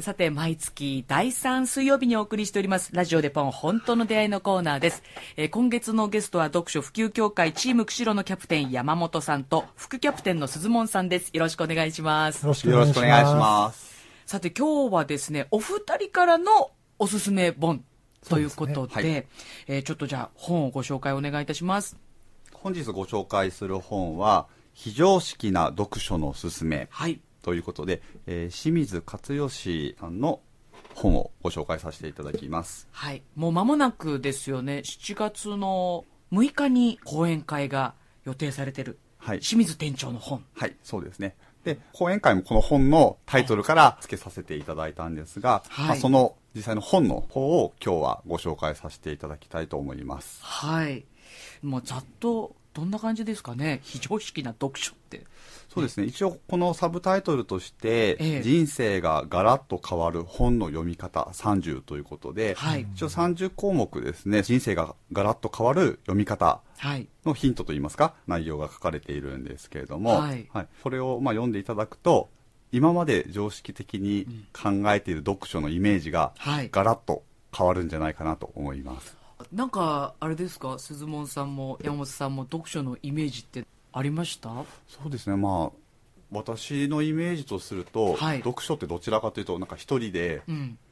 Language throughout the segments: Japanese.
さて、毎月第3水曜日にお送りしております、ラジオでポン本当の出会いのコーナーです。えー、今月のゲストは読書普及協会チーム釧路のキャプテン山本さんと副キャプテンの鈴門さんです。よろしくお願いします。よろしくお願いします。さて、今日はですね、お二人からのおすすめ本ということで、でねはい、えー、ちょっとじゃあ本をご紹介お願いいたします。本日ご紹介する本は、非常識な読書のすすめ。はい。ということで、えー、清水勝義さんの本をご紹介させていただきます。はい。もう間もなくですよね。7月の6日に講演会が予定されてる。はい。清水店長の本。はい、そうですね。で、講演会もこの本のタイトルから付けさせていただいたんですが、はい、まあ、その実際の本の方を今日はご紹介させていただきたいと思います。はい。もうざっとどんな感じですかね、非常識な読書って。そうですね、一応このサブタイトルとして、え人生がガラッと変わる本の読み方30ということで、はい、一応30項目ですね、人生がガラッと変わる読み方のヒントといいますか、内容が書かれているんですけれども、はい、はい、それをまあ読んでいただくと、今まで常識的に考えている読書のイメージがガラッと変わるんじゃないかなと思います。うんなんかあれですか鈴門さんも山本さんも読書のイメージってありましたそうですねまあ私のイメージとすると、はい、読書ってどちらかというとなんか一人で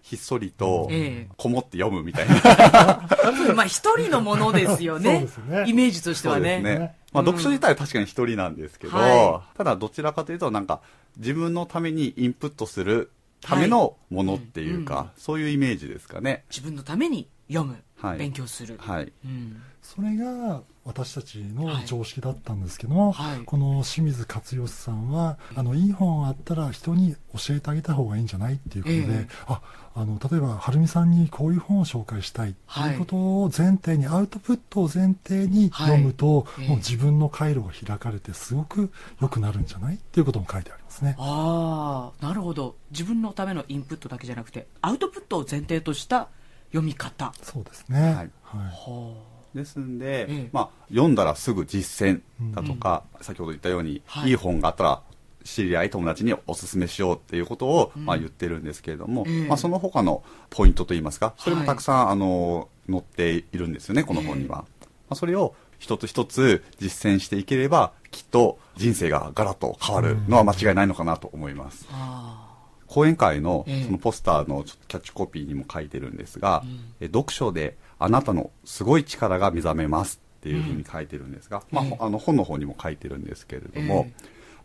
ひっそりとこもって読むみたいな、うん、まあ一人のものですよねね、イメージとしてはね、ね、まあ、読書自体は確かに一人なんですけど、うんただどちらかというとなんか自分のためにインプットするためのものっていうか、はいうん、そういうイメージですかね自分のために読む勉強する、はいうん、それが私たちの常識だったんですけども、はい、この清水勝義さんはあのいい本あったら人に教えてあげた方がいいんじゃないっていうことで、えー、ああの例えばはるみさんにこういう本を紹介したいということを前提に、はい、アウトプットを前提に読むと、はい、もう自分の回路が開かれてすごく良くなるんじゃないっていうことも書いてありますね。ああなるほど自分のためのインプットだけじゃなくてアウトプットを前提とした読み方そうですね、はい、はい、ですんで、ええ、まあ、読んだらすぐ実践だとか、うん、先ほど言ったように、い、いい本があったら知り合い友達におすすめしようっていうことを、うん、まあ、言ってるんですけれども、えまあ、その他のポイントといいますかそれもたくさん、はい、あの載っているんですよねこの本には、えまあ、それを一つ一つ実践していければきっと人生がガラッと変わるのは間違いないのかなと思います。うん講演会のそのポスターのキャッチコピーにも書いてるんですが、え読書であなたのすごい力が目覚めますっていうふうに書いてるんですが、まあ、あの本の方にも書いてるんですけれども、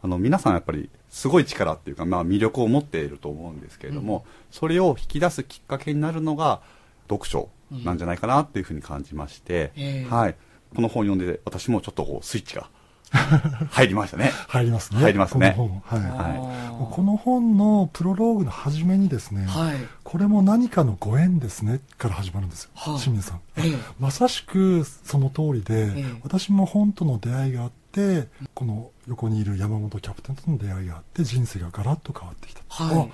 あの皆さんやっぱりすごい力っていうか、まあ、魅力を持っていると思うんですけれども、それを引き出すきっかけになるのが読書なんじゃないかなっていうふうに感じまして、はい、この本を読んで私もちょっとこうスイッチが入りましたね。入りますね。入りますね。この本。はい。この本のプロローグの初めにですね、はい、これも何かのご縁ですね、から始まるんですよ。は清水さん、ええ、まさしくその通りで、え、私も本との出会いがあって、この横にいる山本キャプテンとの出会いがあって、人生がガラッと変わってきた。はい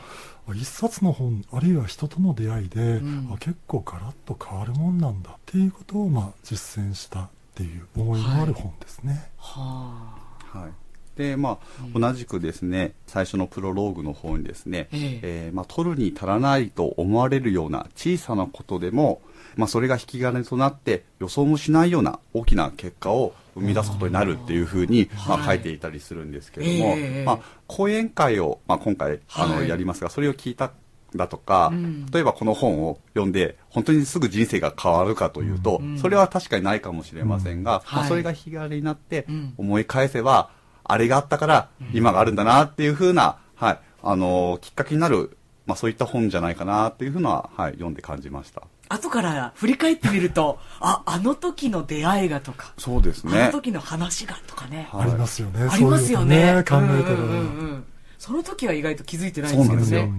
一冊の本あるいは人との出会いで、うん、結構ガラッと変わるもんなんだっていうことをまあ実践したっていう思いのある本ですね。はい、はいでまあ、同じくですね最初のプロローグの方にですね、ええー、まあ、取るに足らないと思われるような小さなことでも、まあ、それが引き金となって予想もしないような大きな結果を生み出すことになるっていうふうに、まあ、書いていたりするんですけども、はいえまあ、講演会を、まあ、今回あの、はい、やりますがそれを聞いただとか、例えばこの本を読んで本当にすぐ人生が変わるかというと、それは確かにないかもしれませんが、まあ、それが日替わりになって思い返せば、あれがあったから今があるんだなっていうふうな、はい、あのー、きっかけになる、まあ、そういった本じゃないかなっていうふうな、はい、読んで感じました。後から振り返ってみると、あ、あの時の出会いがとか、そうですね。あの時の話がとかね。はい、ありますよね。ありますよね。ううね考えたら、うんうんうんその時は意外と気づいてないんですけどね。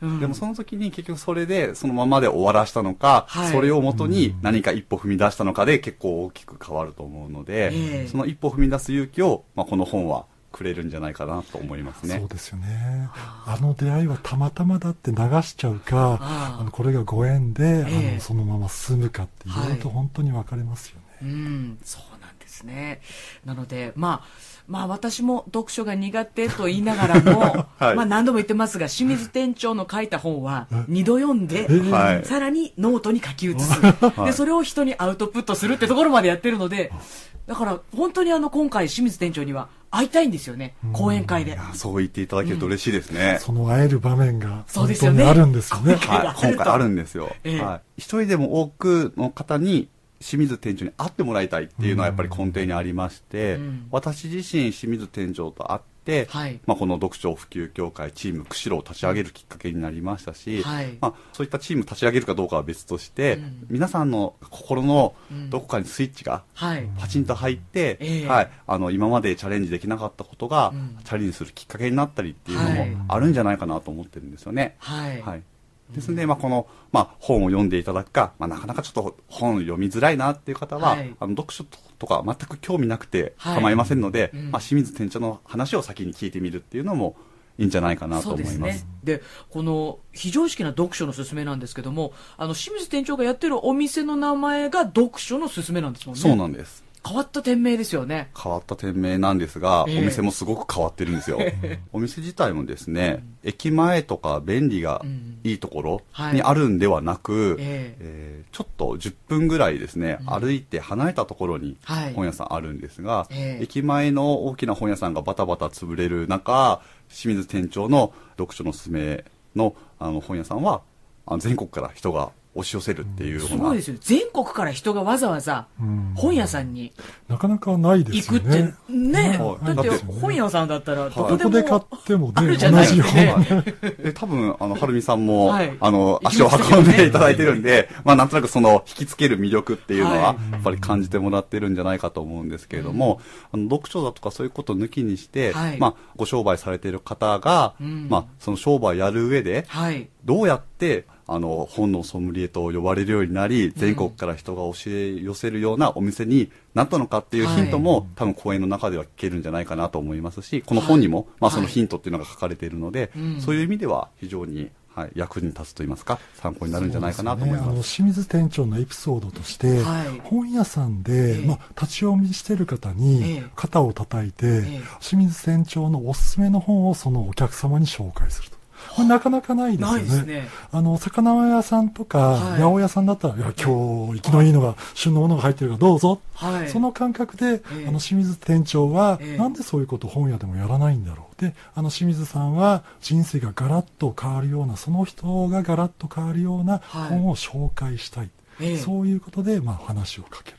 うん、でもその時に結局それでそのままで終わらしたのか、はい、それをもとに何か一歩踏み出したのかで結構大きく変わると思うので、うん、その一歩踏み出す勇気を、まあ、この本はくれるんじゃないかなと思いますね。そうですよね。あの出会いはたまたまだって流しちゃうか、あのこれがご縁で、えー、あのそのまま進むかっていろいろと本当に分かれますよね。うん、そうですね。なので、まあ、まあ私も読書が苦手と言いながらも、はい、まあ何度も言ってますが、清水店長の書いた本は2度読んで、はい、さらにノートに書き写す、はい、で、それを人にアウトプットするってところまでやってるので、だから本当にあの今回清水店長には会いたいんですよね、講演会で。そう言っていただけると嬉しいですね。うん、その会える場面が本当にあるんですよね。ですよね。今回あるんですよ。えー、はい、一人でも多くの方に清水店長に会ってもらいたいっていうのはやっぱり根底にありまして、うん、私自身清水店長と会って、はい、まあ、この読書普及協会チーム釧路を立ち上げるきっかけになりましたし、はい、まあ、そういったチーム立ち上げるかどうかは別として、うん、皆さんの心のどこかにスイッチがパチンと入って、うん、はい、はい、あの今までチャレンジできなかったことが、チャレンジするきっかけになったりっていうのもあるんじゃないかなと思ってるんですよね。はいですので、まあ、この、まあ、本を読んでいただくか、まあ、なかなかちょっと本を読みづらいなっていう方は、はい、あの読書とか全く興味なくて構いませんので、はいうん、まあ、清水店長の話を先に聞いてみるっていうのもいいんじゃないかなと思います。で、ね、この非常識な読書のすすめなんですけども、あの清水店長がやってるお店の名前が読書のすすめなんですもんね。そうなんです。変わった店名ですよね。変わった店名なんですが、えー、お店もすごく変わってるんですよ。お店自体もですね、うん、駅前とか便利がいいところにあるんではなく、うんはい、えーちょっと10分ぐらいですね、うん、歩いて離れたところに本屋さんあるんですが、はいえー、駅前の大きな本屋さんがバタバタ潰れる中、清水店長の読書のすすめのあの本屋さんは全国から人が押し寄せるっていうすごいですよ全国から人がわざわざ本屋さんになかなかないですよね行くってね、だって本屋さんだったらどこで買っても同じような多分あのはるみさんも、あの足を運んでいただいてるんで、まあなんとなくその引きつける魅力っていうのはやっぱり感じてもらってるんじゃないかと思うんですけれども、あの読書だとかそういうことを抜きにして、まあご商売されている方が、まあその商売やる上で、どうやってあの本のソムリエと呼ばれるようになり全国から人が押し寄せるようなお店になったのかっていうヒントも、はい、多分講演の中では聞けるんじゃないかなと思いますしこの本にも、はい、まあ、そのヒントっていうのが書かれているので、はい、そういう意味では非常にはい、役に立つといいますか参考になるんじゃないかなと思います、ね、清水店長のエピソードとして、はい、本屋さんで、えー、まあ、立ち読みしてる方に肩を叩いて、えー、清水店長のおすすめの本をそのお客様に紹介すると。まあ、なかなかないですよね。ないですね。あの、魚屋さんとか、八百屋さんだったら、いや、今日、生きのいいのが、旬のものが入ってるからどうぞ。はい、その感覚で、えー、あの、清水店長は、えー、なんでそういうこと本屋でもやらないんだろう。で、あの、清水さんは、人生がガラッと変わるような、その人がガラッと変わるような本を紹介したい。はいえー、そういうことで、まあ、話をかける。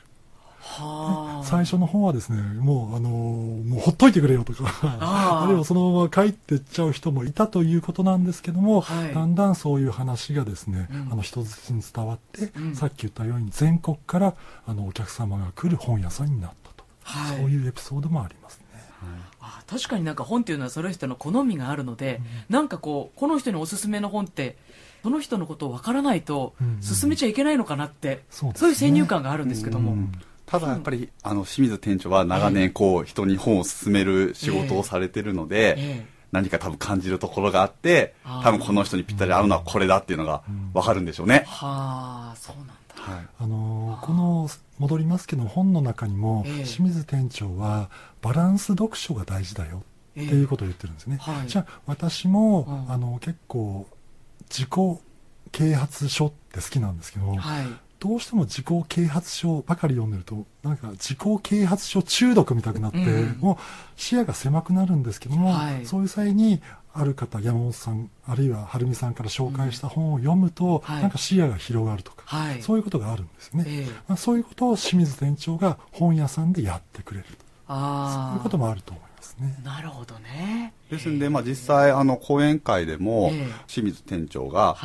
はあ、最初の方はですね、もう、あの、もうほっといてくれよとか、あるいはそのまま帰ってっちゃう人もいたということなんですけども、はい、だんだんそういう話がですね、うん、あの、人質に伝わって、うん、さっき言ったように全国から、あの、お客様が来る本屋さんになったと。はい、そういうエピソードもありますね。はい、あ確かになんか本っていうのはその人の好みがあるので、うん、なんかこうこの人におすすめの本ってその人のことを分からないと進めちゃいけないのかなって、うんうん、そう、ね、そういう先入観があるんですけども、うんうんただやっぱり、あの清水店長は長年こう、人に本を勧める仕事をされてるので、ええ何か多分感じるところがあって、多分この人にぴったり合うのはこれだっていうのがわかるんでしょうね。うん、はあ、そうなんだ。はい、あのー、この戻りますけど本の中にも、えー、清水店長はバランス読書が大事だよっていうことを言ってるんですね。えーはい、じゃあ私も、うん、あの結構自己啓発書って好きなんですけど、はい、どうしても自己啓発書ばかり読んでると、なんか自己啓発書中毒みたくなって、うん、もう視野が狭くなるんですけども、はい、そういう際に、ある方、山本さん、あるいははるみさんから紹介した本を読むと、うん、なんか視野が広がるとか、はい、そういうことがあるんですね、えー、まあ、そういうことを清水店長が本屋さんでやってくれると。あそういうこともあると思いますね。なるほどね。ですんで、まあ、実際、あの、講演会でも、清水店長が、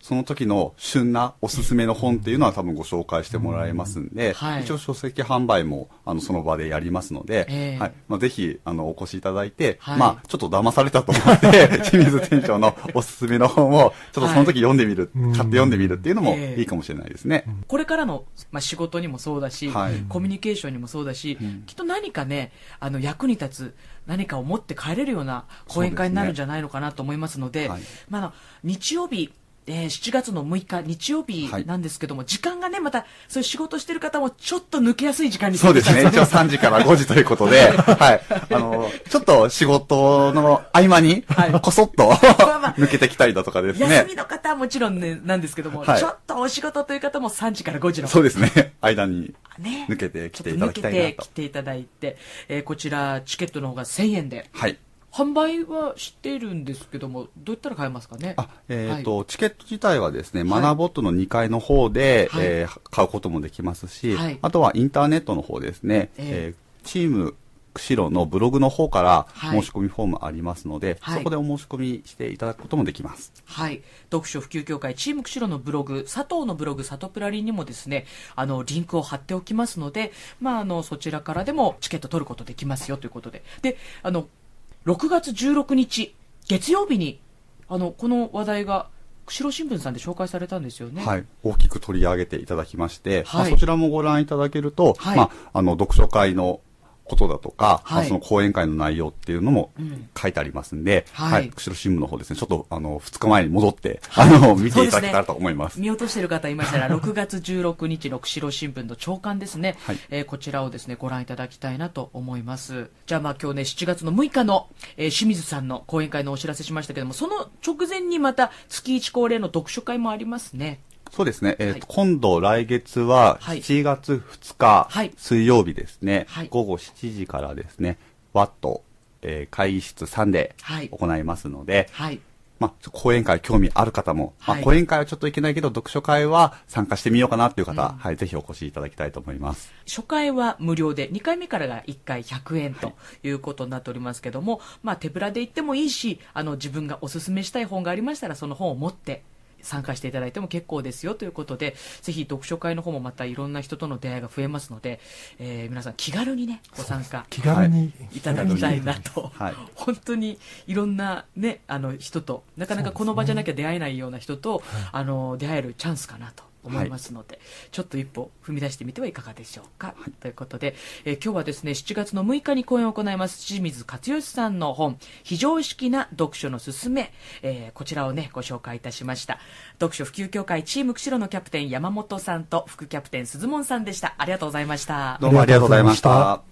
その時の旬なおすすめの本っていうのは多分ご紹介してもらえますんで、一応書籍販売も、あの、その場でやりますので、はい。まあ、ぜひ、あの、お越しいただいて、まあ、ちょっと騙されたと思って、清水店長のおすすめの本を、ちょっとその時読んでみる、買って読んでみるっていうのもいいかもしれないですね。これからの、まあ、仕事にもそうだし、コミュニケーションにもそうだし、きっと何かね、あの、役に立つ、何かを持って帰れるような講演会になるんじゃないのかなと思いますので、でねはい、まあ、日曜日、えー、7月の6日日曜日なんですけども、はい、時間がねまたそういう仕事してる方もちょっと抜けやすい時間にそうですね一応3時から5時ということで、はい、あのちょっと仕事の合間に、こそっと抜けてきたりだとかですね休みの方はもちろんねなんですけども、はい、ちょっとお仕事という方も3時から5時のそうですね間にね、抜けてきていただきたいなと。抜けてきていただいて、えー、こちら、チケットの方が1000円で。はい。販売はしてるんですけども、どういったら買えますかね。あえっ、ー、と、はい、チケット自体はですね、マナーボットの2階の方で、はい、えー、買うこともできますし、はい、あとはインターネットの方ですね、えー、えー、チーム釧路のブログの方から申し込みフォームありますので、はい、そこでお申し込みしていただくこともできます。はい、読書普及協会チーム釧路のブログ、佐藤のブログ、サトプラリにもですね、あのリンクを貼っておきますので、まああのそちらからでもチケット取ることできますよということで、で、あの6月16日月曜日にあのこの話題が釧路新聞さんで紹介されたんですよね、はい、大きく取り上げていただきまして、はい、まあ、そちらもご覧いただけると、はい、まあ、あの読書会のことだとか、はい、その講演会の内容っていうのも書いてありますんで、うん、はい。釧路新聞の方ですね、ちょっと、あの、2日前に戻って、はい、あの、見ていただけたらと思います。すね、見落としてる方いましたら、6 月16日の釧路新聞の朝刊ですね、はい、えー、こちらをですね、ご覧いただきたいなと思います。じゃあ、まあ今日ね、7月の6日の、えー、清水さんの講演会のお知らせしましたけども、その直前にまた月1恒例の読書会もありますね。そうですね。えー、はい、今度来月は7月2日、はい、水曜日ですね、はい、午後7時からですね、ワット、えー、会議室3で行いますので、はいまあ、講演会興味ある方も、まあ、講演会はちょっといけないけど、読書会は参加してみようかなという方、うん、はい、ぜひお越しいただきたいと思います。初回は無料で、2回目からが1回100円ということになっておりますけども、まあ、手ぶらで行ってもいいし、あの、自分がおすすめしたい本がありましたら、その本を持って参加していただいても結構ですよということで、ぜひ読書会の方もまたいろんな人との出会いが増えますので、えー、皆さん気軽にね、ご参加気軽にいただきたいなと、はい、本当にいろんなね、あの人と、なかなかこの場じゃなきゃ出会えないような人と、ね、あの出会えるチャンスかなと。思いますので、はい、ちょっと一歩踏み出してみてはいかがでしょうか、はい、ということで、えー、今日はですね7月の6日に公演を行います清水勝義さんの本「非常識な読書のすすめ」えー、こちらをねご紹介いたしました読書普及協会チーム釧路のキャプテン山本さんと副キャプテン鈴門さんでしたありがとうございましたどうもありがとうございました